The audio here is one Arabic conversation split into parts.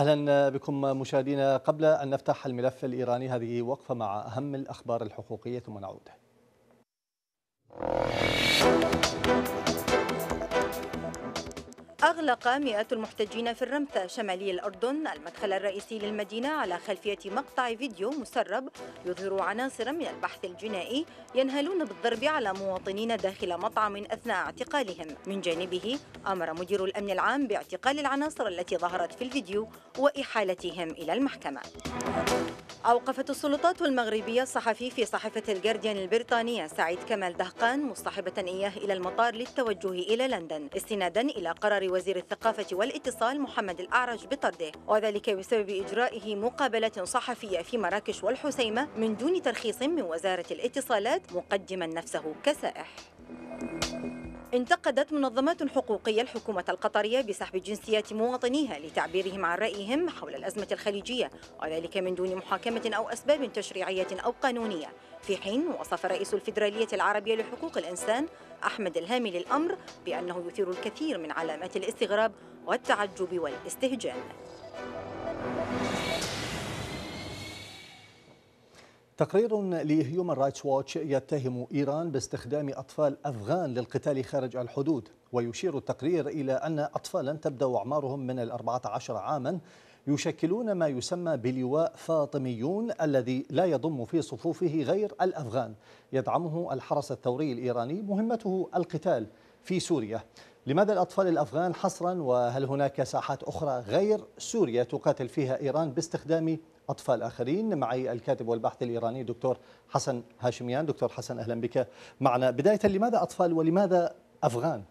اهلا بكم مشاهدينا قبل ان نفتح الملف الايراني هذه وقفه مع اهم الاخبار الحقوقيه ثم نعود أغلق مئات المحتجين في الرمثة شمالي الأردن المدخل الرئيسي للمدينة على خلفية مقطع فيديو مسرب يظهر عناصر من البحث الجنائي ينهلون بالضرب على مواطنين داخل مطعم أثناء اعتقالهم من جانبه أمر مدير الأمن العام باعتقال العناصر التي ظهرت في الفيديو وإحالتهم إلى المحكمة أوقفت السلطات المغربية الصحفي في صحيفة الجارديان البريطانية سعيد كمال دهقان مصطحبة إياه إلى المطار للتوجه إلى لندن استنادا إلى قرار وزير الثقافة والاتصال محمد الأعرج بطرده وذلك بسبب إجرائه مقابلة صحفية في مراكش والحسيمة من دون ترخيص من وزارة الاتصالات مقدما نفسه كسائح انتقدت منظمات حقوقية الحكومة القطرية بسحب جنسيات مواطنيها لتعبيرهم عن رأيهم حول الأزمة الخليجية وذلك من دون محاكمة أو أسباب تشريعية أو قانونية في حين وصف رئيس الفيدرالية العربية لحقوق الإنسان أحمد الهامي للأمر بأنه يثير الكثير من علامات الاستغراب والتعجب والاستهجان تقرير لهيومان رايتس واتش يتهم إيران باستخدام أطفال أفغان للقتال خارج الحدود ويشير التقرير إلى أن أطفالا تبدأ أعمارهم من الأربعة عشر عاما يشكلون ما يسمى بلواء فاطميون الذي لا يضم في صفوفه غير الأفغان يدعمه الحرس الثوري الإيراني مهمته القتال في سوريا لماذا الأطفال الأفغان حصرا وهل هناك ساحات أخرى غير سوريا تقاتل فيها إيران باستخدام أطفال آخرين معي الكاتب والباحث الإيراني دكتور حسن هاشميان دكتور حسن أهلا بك معنا بداية لماذا أطفال ولماذا أفغان؟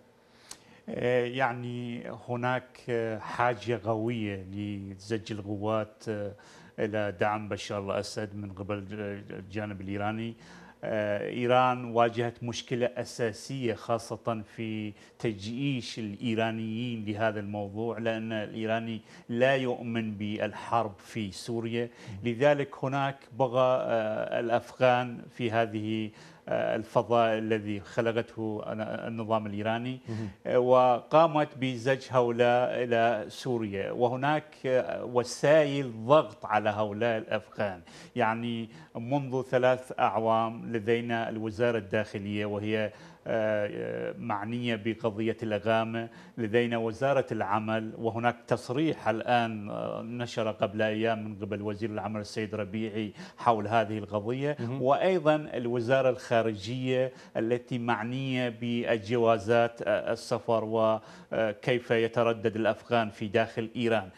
آه، يعني هناك حاجة قوية لزج القوات آه، إلى دعم بشار الأسد من قبل آه، الجانب الإيراني آه، إيران واجهت مشكلة أساسية خاصة في تجييش الإيرانيين لهذا الموضوع لأن الإيراني لا يؤمن بالحرب في سوريا لذلك هناك بغى آه، الأفغان في هذه الفضاء الذي خلقته النظام الإيراني آه، وقامت بزج هؤلاء إلى سوريا وهناك آه، وسائل ضغط على هؤلاء الأفغان يعني منذ ثلاث أعوام لدينا الوزارة الداخلية وهي آه، آه، معنية بقضية الإغامة لدينا وزارة العمل وهناك تصريح الآن آه، نشر قبل أيام من قبل وزير العمل السيد ربيعي حول هذه القضية وأيضا الوزارة الخارجية التي معنية بالجوازات السفر وكيف يتردد الأفغان في داخل إيران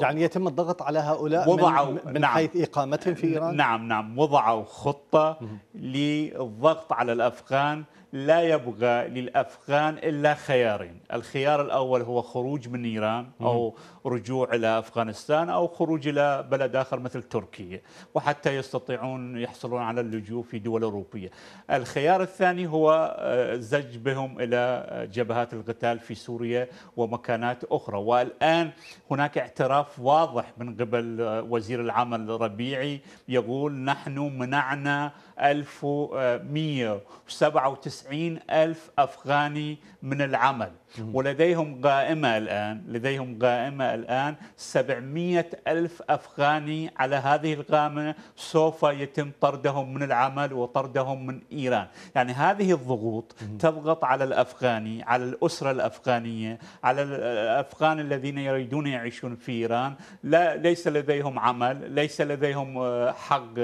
يعني يتم الضغط على هؤلاء وضعوا من, نعم حيث إقامتهم في إيران نعم نعم وضعوا خطة للضغط على الأفغان الآن لا يبقى للأفغان إلا خيارين الخيار الأول هو خروج من إيران أو رجوع إلى أفغانستان أو خروج إلى بلد آخر مثل تركيا وحتى يستطيعون يحصلون على اللجوء في دول أوروبية الخيار الثاني هو آه، زج بهم إلى جبهات القتال في سوريا ومكانات أخرى والآن هناك اعتراف واضح من قبل آه، وزير العمل ربيعي يقول نحن منعنا 1107 97 ألف أفغاني من العمل ولديهم قائمة الآن لديهم قائمة الآن 700 ألف أفغاني على هذه القائمة سوف يتم طردهم من العمل وطردهم من إيران يعني هذه الضغوط تضغط على الأفغاني على الأسرة الأفغانية على الأفغان الذين يريدون يعيشون في إيران لا ليس لديهم عمل ليس لديهم آه، حق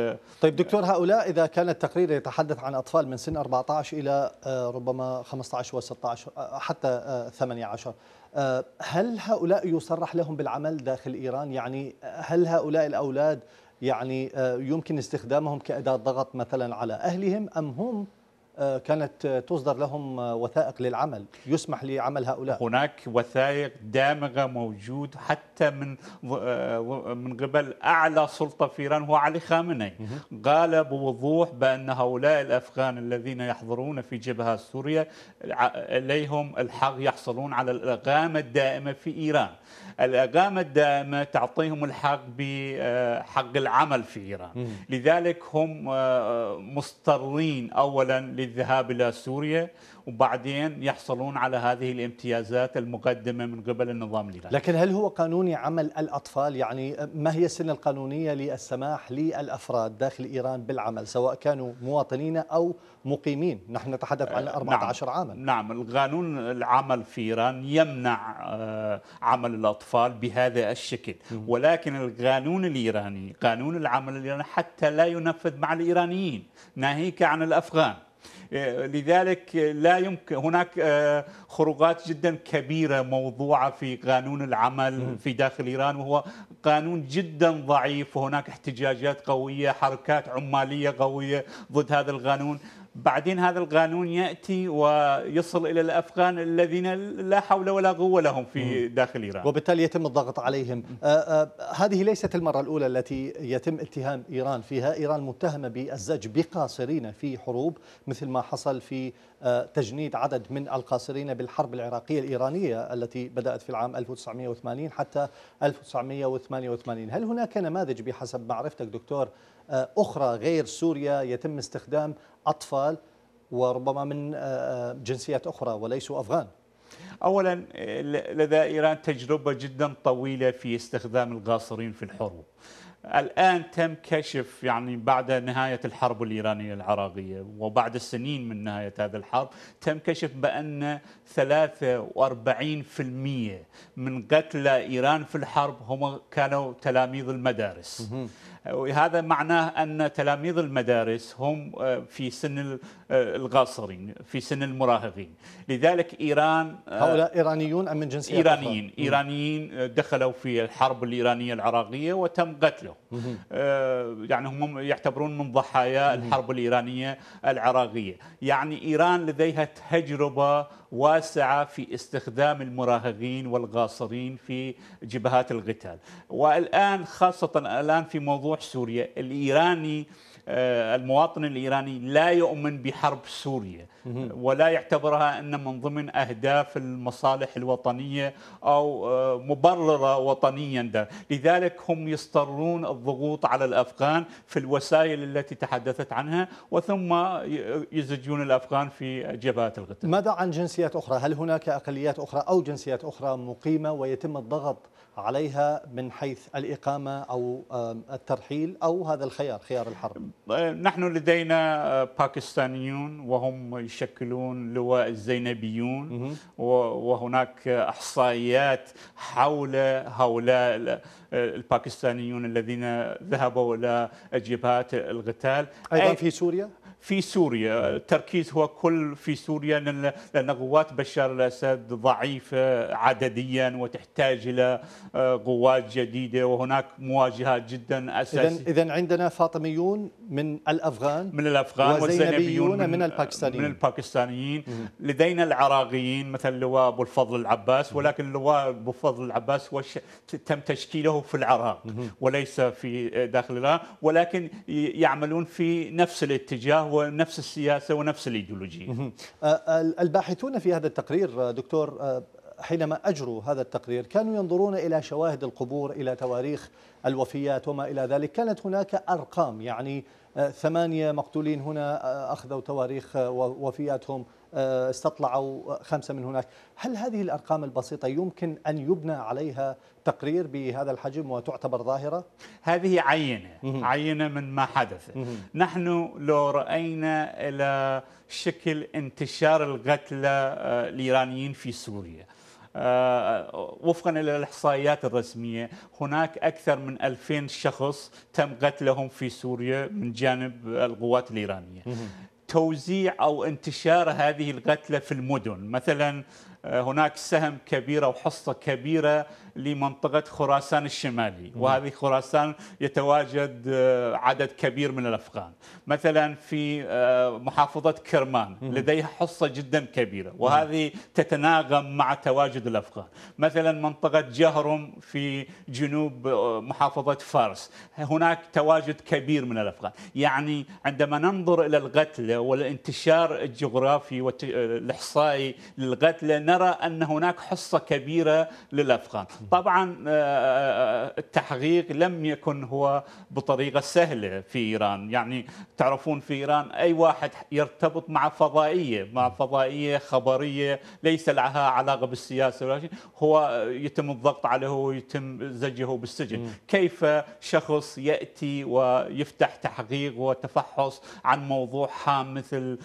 طيب دكتور هؤلاء إذا كان التقرير يتحدث عن أطفال من سن 14 إلى آه، ربما 15 و16 آه، حتى 18 آه، هل هؤلاء يصرح لهم بالعمل داخل إيران يعني هل هؤلاء الأولاد يعني آه، يمكن استخدامهم كأداة ضغط مثلا على أهلهم أم هم آه، كانت تصدر لهم آه، وثائق للعمل يسمح لعمل هؤلاء هناك وثائق دامغة موجود حتى من آه، من قبل أعلى سلطة في إيران هو علي خامنئي قال بوضوح بأن هؤلاء الأفغان الذين يحضرون في جبهة سوريا عليهم الحق يحصلون على الإقامة الدائمة في إيران الإقامة الدائمة تعطيهم الحق بحق العمل في إيران لذلك هم مضطرين أولا للذهاب إلى سوريا وبعدين يحصلون على هذه الامتيازات المقدمة من قبل النظام الإيراني لكن هل هو قانوني عمل الأطفال يعني ما هي السنة القانونية للسماح للأفراد داخل إيران بالعمل سواء كانوا مواطنين أو مقيمين نحن نتحدث عن 14 آه، نعم. عاما نعم القانون العمل في إيران يمنع آه، عمل الأطفال بهذا الشكل ولكن القانون الإيراني قانون العمل الإيراني حتى لا ينفذ مع الإيرانيين ناهيك عن الأفغان إيه، لذلك لا يمكن هناك آه، خروقات جدا كبيره موضوعه في قانون العمل في داخل ايران وهو قانون جدا ضعيف وهناك احتجاجات قويه حركات عماليه قويه ضد هذا القانون بعدين هذا القانون ياتي ويصل الى الافغان الذين لا حول ولا قوه لهم في داخل ايران وبالتالي يتم الضغط عليهم آه، آه، هذه ليست المره الاولى التي يتم اتهام ايران فيها ايران متهمه بالزج بقاصرين في حروب مثل ما حصل في آه، تجنيد عدد من القاصرين بالحرب العراقيه الايرانيه التي بدات في العام 1980 حتى 1988 هل هناك نماذج بحسب معرفتك دكتور أخرى غير سوريا يتم استخدام أطفال وربما من آه، آه، جنسيات أخرى وليسوا أفغان أولا لدى إيران تجربة جدا طويلة في استخدام الغاصرين في الحروب الآن تم كشف يعني بعد نهاية الحرب الإيرانية العراقية وبعد سنين من نهاية هذا الحرب تم كشف بأن 43% من قتلى إيران في الحرب هم كانوا تلاميذ المدارس وهذا معناه أن تلاميذ المدارس هم آه، في سن الغاصرين آه، في سن المراهقين لذلك إيران آه، هؤلاء إيرانيون أم من جنسية إيرانيين أخرى؟ إيرانيين دخلوا في الحرب الإيرانية العراقية وتم قتلهم يعني هم يعتبرون من ضحايا الحرب الإيرانية العراقية يعني إيران لديها تجربة واسعة في استخدام المراهقين والغاصرين في جبهات القتال والآن خاصة الآن في موضوع طموح سوريا الإيراني آه، المواطن الايراني لا يؤمن بحرب سوريا ولا يعتبرها ان من ضمن اهداف المصالح الوطنيه او آه، مبرره وطنيا ده. لذلك هم يصطرون الضغوط على الافغان في الوسائل التي تحدثت عنها وثم يزجون الافغان في جبهات القتال. ماذا عن جنسيات اخرى؟ هل هناك اقليات اخرى او جنسيات اخرى مقيمه ويتم الضغط عليها من حيث الاقامه او الترحيل او هذا الخيار خيار الحرب؟ نحن لدينا آه، باكستانيون وهم يشكلون لواء الزينبيون وهناك احصائيات حول هؤلاء آه، الباكستانيون الذين ذهبوا الى جبهات القتال ايضا في سوريا في سوريا التركيز هو كل في سوريا لأن قوات بشار الأسد ضعيفة عدديا وتحتاج إلى آه، قوات جديدة وهناك مواجهات جدا أساسية إذا عندنا فاطميون من الأفغان من الأفغان وزينبيون من, من الباكستانيين من الباكستانيين لدينا العراقيين مثل اللواء أبو الفضل العباس ولكن اللواء أبو الفضل العباس وش تم تشكيله في العراق وليس في آه، داخل العراق ولكن يعملون في نفس الاتجاه ونفس السياسه ونفس الايديولوجيه. أه، الباحثون في هذا التقرير دكتور أه، حينما اجروا هذا التقرير كانوا ينظرون الى شواهد القبور الى تواريخ الوفيات وما الى ذلك، كانت هناك ارقام يعني أه، ثمانيه مقتولين هنا اخذوا تواريخ وفياتهم آه، استطلعوا آه، خمسة من هناك هل هذه الأرقام البسيطة يمكن أن يبنى عليها تقرير بهذا الحجم وتعتبر ظاهرة؟ هذه عينة عينة من ما حدث نحن لو رأينا إلى شكل انتشار القتلى آه، الإيرانيين في سوريا وفقا الى الاحصائيات الرسميه هناك اكثر من 2000 شخص تم قتلهم في سوريا من جانب القوات الايرانيه توزيع او انتشار هذه القتلى في المدن مثلا هناك سهم كبيرة وحصة كبيرة لمنطقة خراسان الشمالي وهذه خراسان يتواجد آه، عدد كبير من الأفغان مثلا في آه، محافظة كرمان لديها حصة جدا كبيرة وهذه تتناغم مع تواجد الأفغان مثلا منطقة جهرم في جنوب آه، محافظة فارس هناك تواجد كبير من الأفغان يعني عندما ننظر إلى القتلى والانتشار الجغرافي والإحصائي للقتلى نرى ان هناك حصه كبيره للافغان طبعا آه، آه، آه، التحقيق لم يكن هو بطريقه سهله في ايران يعني تعرفون في ايران اي واحد يرتبط مع فضائيه مع فضائيه خبريه ليس لها علاقه بالسياسه ولا شيء هو يتم الضغط عليه ويتم زجه بالسجن كيف شخص ياتي ويفتح تحقيق وتفحص عن موضوع هام مثل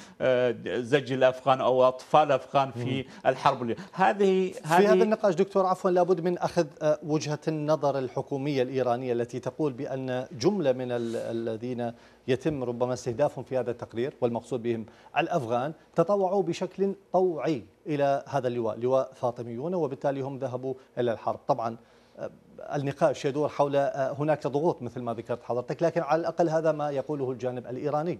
زج الافغان او اطفال افغان في الحرب التقابلي هذه في هذه هذا النقاش دكتور عفوا لابد من أخذ آه، وجهة النظر الحكومية الإيرانية التي تقول بأن جملة من الذين يتم ربما استهدافهم في هذا التقرير والمقصود بهم الأفغان تطوعوا بشكل طوعي إلى هذا اللواء لواء فاطميون وبالتالي هم ذهبوا إلى الحرب طبعا آه، النقاش يدور حول آه، هناك ضغوط مثل ما ذكرت حضرتك لكن على الأقل هذا ما يقوله الجانب الإيراني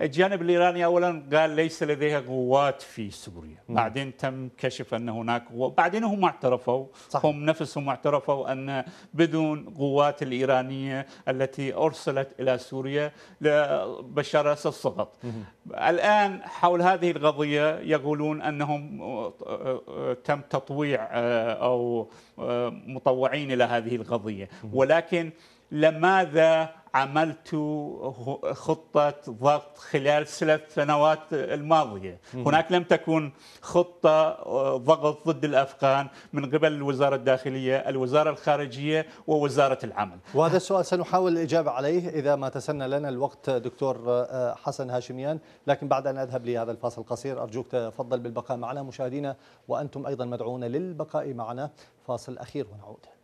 الجانب الايراني اولا قال ليس لديها قوات في سوريا، مم. بعدين تم كشف ان هناك قوات، بعدين هم اعترفوا صح. هم نفسهم اعترفوا ان بدون قوات الايرانيه التي ارسلت الى سوريا بشار الاسد سقط. الان حول هذه القضيه يقولون انهم تم تطويع او مطوعين الى هذه القضيه، ولكن لماذا عملت خطة ضغط خلال الثلاث سنوات الماضية هناك لم تكن خطة آه، ضغط ضد الأفغان من قبل الوزارة الداخلية الوزارة الخارجية ووزارة العمل وهذا السؤال سنحاول الإجابة عليه إذا ما تسنى لنا الوقت دكتور آه، آه، حسن هاشميان لكن بعد أن أذهب لهذا الفاصل القصير أرجوك تفضل بالبقاء معنا مشاهدينا وأنتم أيضا مدعوون للبقاء معنا فاصل أخير ونعود